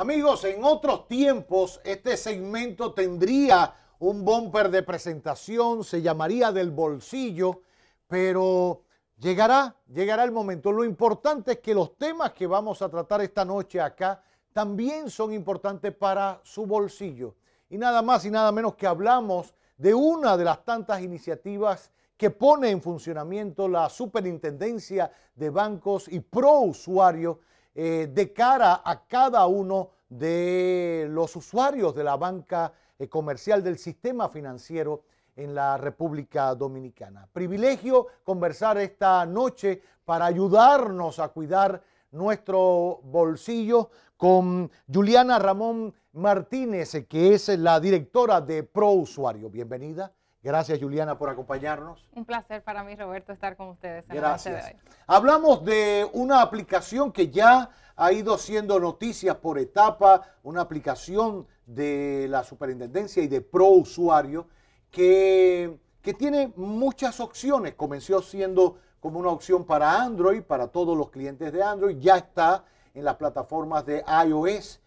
Amigos, en otros tiempos este segmento tendría un bumper de presentación, se llamaría del bolsillo, pero llegará, llegará el momento. Lo importante es que los temas que vamos a tratar esta noche acá también son importantes para su bolsillo. Y nada más y nada menos que hablamos de una de las tantas iniciativas que pone en funcionamiento la Superintendencia de Bancos y Pro Usuario eh, de cara a cada uno de los usuarios de la banca eh, comercial del sistema financiero en la República Dominicana. Privilegio conversar esta noche para ayudarnos a cuidar nuestro bolsillo con Juliana Ramón Martínez, que es la directora de Pro Usuario. Bienvenida. Gracias, Juliana, por acompañarnos. Un placer para mí, Roberto, estar con ustedes. En Gracias. De hoy. Hablamos de una aplicación que ya ha ido siendo noticias por etapa, una aplicación de la superintendencia y de pro usuario que, que tiene muchas opciones. Comenzó siendo como una opción para Android, para todos los clientes de Android, ya está en las plataformas de iOS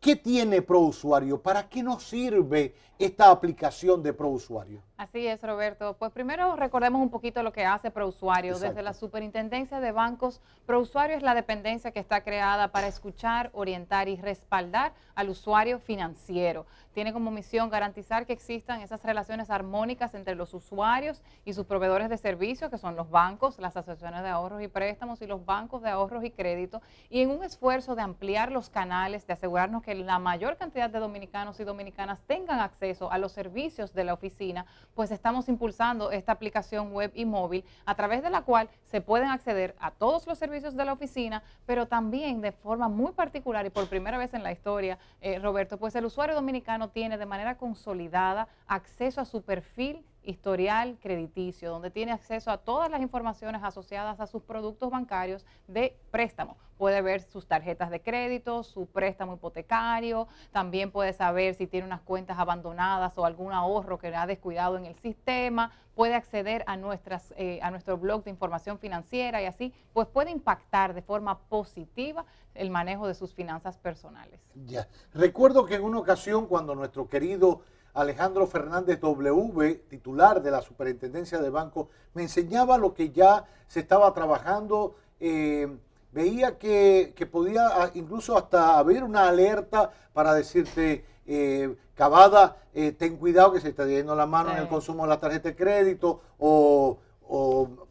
¿Qué tiene ProUsuario? ¿Para qué nos sirve esta aplicación de ProUsuario? Así es, Roberto. Pues primero recordemos un poquito lo que hace ProUsuario. Desde la Superintendencia de Bancos, ProUsuario es la dependencia que está creada para escuchar, orientar y respaldar al usuario financiero. Tiene como misión garantizar que existan esas relaciones armónicas entre los usuarios y sus proveedores de servicios, que son los bancos, las asociaciones de ahorros y préstamos y los bancos de ahorros y crédito, y en un esfuerzo de ampliar los canales, de asegurarnos que la mayor cantidad de dominicanos y dominicanas tengan acceso a los servicios de la oficina, pues estamos impulsando esta aplicación web y móvil a través de la cual se pueden acceder a todos los servicios de la oficina, pero también de forma muy particular y por primera vez en la historia, eh, Roberto, pues el usuario dominicano tiene de manera consolidada acceso a su perfil historial crediticio, donde tiene acceso a todas las informaciones asociadas a sus productos bancarios de préstamo. Puede ver sus tarjetas de crédito, su préstamo hipotecario, también puede saber si tiene unas cuentas abandonadas o algún ahorro que ha descuidado en el sistema, puede acceder a, nuestras, eh, a nuestro blog de información financiera y así, pues puede impactar de forma positiva el manejo de sus finanzas personales. Ya, recuerdo que en una ocasión cuando nuestro querido Alejandro Fernández W, titular de la Superintendencia de Banco, me enseñaba lo que ya se estaba trabajando. Eh, veía que, podía ah, incluso hasta haber una alerta para decirte, eh, Cavada, eh, ten cuidado que se está yendo la mano en el consumo de la tarjeta de crédito o,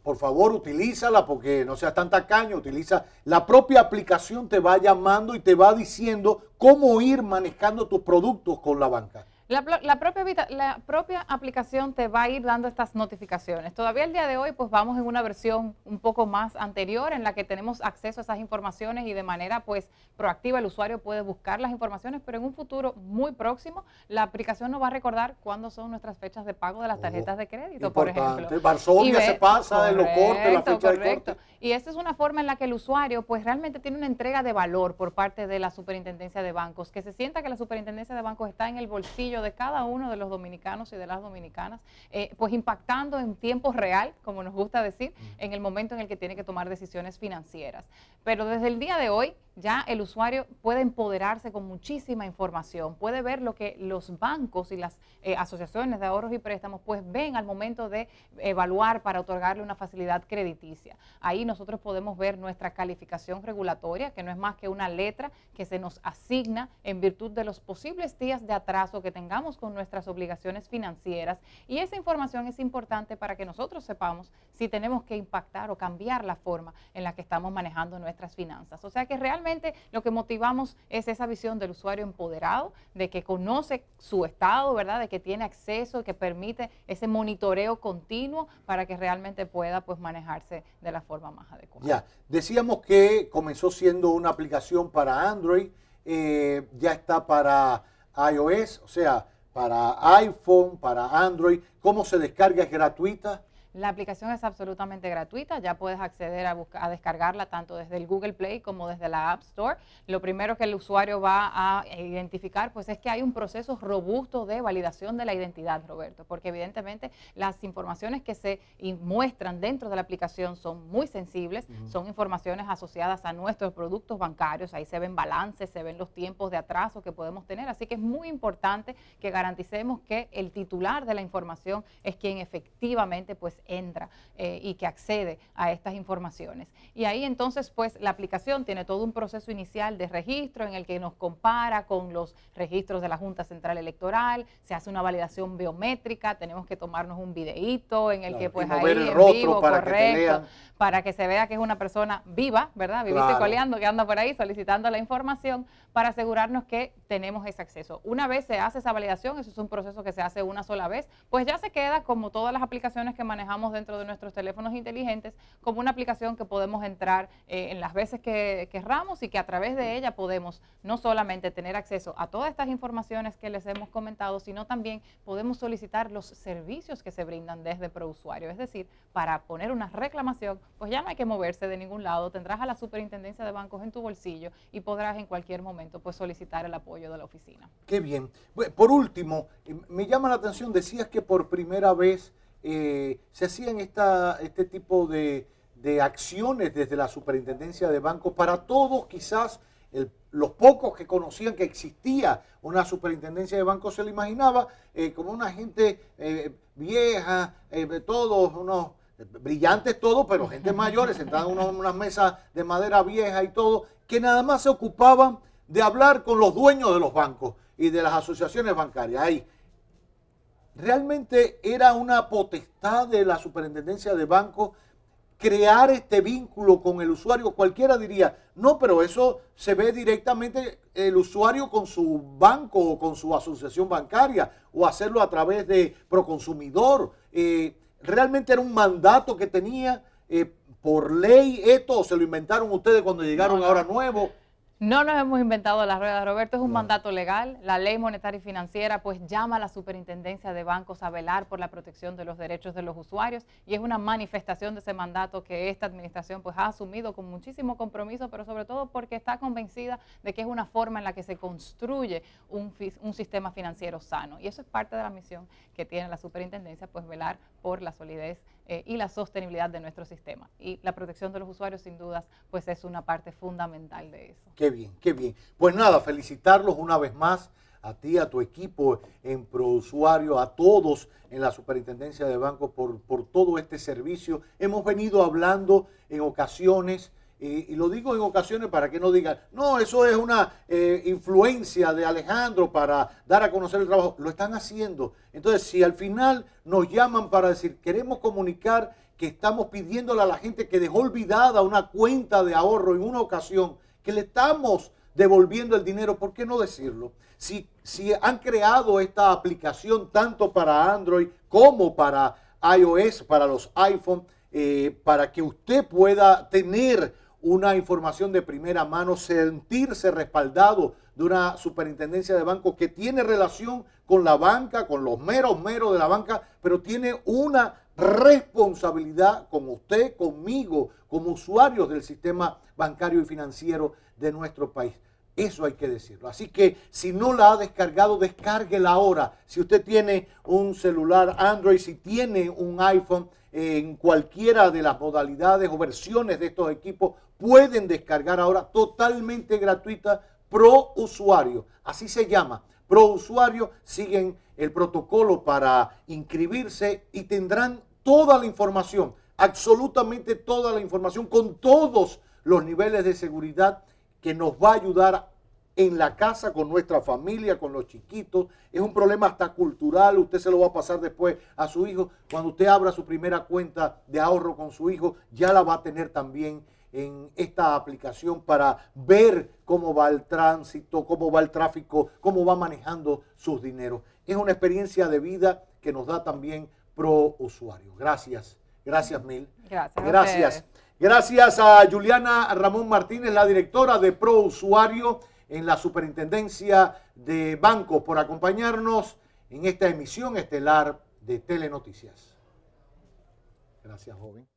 por favor utilízala porque no seas tan tacaño, utiliza la propia aplicación te va llamando y te va diciendo cómo ir manejando tus productos con la banca. La, propia, la propia aplicación te va a ir dando estas notificaciones. Todavía el día de hoy, pues vamos en una versión un poco más anterior en la que tenemos acceso a esas informaciones y de manera pues proactiva el usuario puede buscar las informaciones, pero en un futuro muy próximo la aplicación nos va a recordar cuándo son nuestras fechas de pago de las oh, tarjetas de crédito, por ejemplo. Varsovia se pasa la fecha corte. Y esa es una forma en la que el usuario pues realmente tiene una entrega de valor por parte de la Superintendencia de Bancos, que se sienta que la Superintendencia de Bancos está en el bolsillo de cada uno de los dominicanos y de las dominicanas, eh, pues impactando en tiempo real, como nos gusta decir, en el momento en el que tiene que tomar decisiones financieras. Pero desde el día de hoy ya el usuario puede empoderarse con muchísima información, puede ver lo que los bancos y las eh, asociaciones de ahorros y préstamos pues ven al momento de evaluar para otorgarle una facilidad crediticia. Ahí nosotros podemos ver nuestra calificación regulatoria, que no es más que una letra que se nos asigna en virtud de los posibles días de atraso que tengamos con nuestras obligaciones financieras y esa información es importante para que nosotros sepamos si tenemos que impactar o cambiar la forma en la que estamos manejando nuestras finanzas. O sea que realmente lo que motivamos es esa visión del usuario empoderado, de que conoce su estado, ¿verdad? De que tiene acceso, que permite ese monitoreo continuo para que realmente pueda pues manejarse de la forma más adecuada. Ya, decíamos que comenzó siendo una aplicación para Android, eh, ya está para iOS, o sea, para iPhone, para Android, cómo se descarga, es gratuita. La aplicación es absolutamente gratuita, ya puedes acceder a, descargarla tanto desde el Google Play como desde la App Store. Lo primero que el usuario va a identificar pues es que hay un proceso robusto de validación de la identidad, Roberto, porque evidentemente las informaciones que se muestran dentro de la aplicación son muy sensibles, son informaciones asociadas a nuestros productos bancarios, ahí se ven balances, se ven los tiempos de atraso que podemos tener, así que es muy importante que garanticemos que el titular de la información es quien efectivamente pues entra eh, y que accede a estas informaciones. Y ahí entonces pues la aplicación tiene todo un proceso inicial de registro en el que nos compara con los registros de la Junta Central Electoral, se hace una validación biométrica, tenemos que tomarnos un videíto en el que pues ahí en vivo, para correcto, que para que se vea que es una persona viva, ¿verdad? Viviste coleando, que anda por ahí solicitando la información para asegurarnos que tenemos ese acceso. Una vez se hace esa validación, eso es un proceso que se hace una sola vez, pues ya se queda como todas las aplicaciones que manejamos dentro de nuestros teléfonos inteligentes, como una aplicación que podemos entrar eh, en las veces que querramos y que a través de ella podemos no solamente tener acceso a todas estas informaciones que les hemos comentado, sino también podemos solicitar los servicios que se brindan desde ProUsuario. Es decir, para poner una reclamación, pues ya no hay que moverse de ningún lado, tendrás a la superintendencia de bancos en tu bolsillo y podrás en cualquier momento pues solicitar el apoyo yo de la oficina. Qué bien. Por último, eh, me llama la atención, decías que por primera vez eh, se hacían esta, este tipo de, acciones desde la superintendencia de bancos para todos, quizás los pocos que conocían que existía una superintendencia de bancos se lo imaginaba eh, como una gente vieja, todos unos brillantes todos, pero gente mayores, sentada en unas mesas de madera vieja y todo, que nada más se ocupaban de hablar con los dueños de los bancos y de las asociaciones bancarias. Ahí. Realmente era una potestad de la superintendencia de bancos crear este vínculo con el usuario. Cualquiera diría, no, pero eso se ve directamente el usuario con su banco o con su asociación bancaria o hacerlo a través de Proconsumidor. Eh, realmente era un mandato que tenía eh, por ley esto, o se lo inventaron ustedes cuando llegaron ahora nuevo. No nos hemos inventado la rueda Roberto, es un mandato legal. La ley monetaria y financiera pues llama a la superintendencia de bancos a velar por la protección de los derechos de los usuarios y es una manifestación de ese mandato que esta administración pues ha asumido con muchísimo compromiso, pero sobre todo porque está convencida de que es una forma en la que se construye un, un sistema financiero sano. Y eso es parte de la misión que tiene la superintendencia, pues velar por la solidez eh, y la sostenibilidad de nuestro sistema. Y la protección de los usuarios, sin dudas, pues es una parte fundamental de eso. Qué bien, qué bien. Pues nada, felicitarlos una vez más a ti, a tu equipo en ProUsuario, a todos en la Superintendencia de Banco por, por todo este servicio. Hemos venido hablando en ocasiones y, lo digo en ocasiones para que no digan, no, eso es una eh, influencia de Alejandro para dar a conocer el trabajo. Lo están haciendo. Entonces, si al final nos llaman para decir, queremos comunicar que estamos pidiéndole a la gente que dejó olvidada una cuenta de ahorro en una ocasión, que le estamos devolviendo el dinero, ¿por qué no decirlo? Si, si han creado esta aplicación tanto para Android como para iOS, para los iPhone, eh, para que usted pueda tener una información de primera mano, sentirse respaldado de una superintendencia de banco que tiene relación con la banca, con los meros meros de la banca, pero tiene una responsabilidad con usted, conmigo, como usuarios del sistema bancario y financiero de nuestro país. Eso hay que decirlo. Así que si no la ha descargado, descárguela ahora. Si usted tiene un celular Android, si tiene un iPhone, en cualquiera de las modalidades o versiones de estos equipos, pueden descargar ahora totalmente gratuita pro usuario. Así se llama. Pro usuario siguen el protocolo para inscribirse y tendrán toda la información, absolutamente toda la información con todos los niveles de seguridad que nos va a ayudar en la casa, con nuestra familia, con los chiquitos. Es un problema hasta cultural. Usted se lo va a pasar después a su hijo. Cuando usted abra su primera cuenta de ahorro con su hijo, ya la va a tener también en esta aplicación para ver cómo va el tránsito, cómo va el tráfico, cómo va manejando sus dineros. Es una experiencia de vida que nos da también pro usuario. Gracias, gracias mil. Gracias. Gracias. A Juliana Ramón Martínez, la directora de Pro Usuario en la Superintendencia de Bancos, por acompañarnos en esta emisión estelar de Telenoticias. Gracias, joven.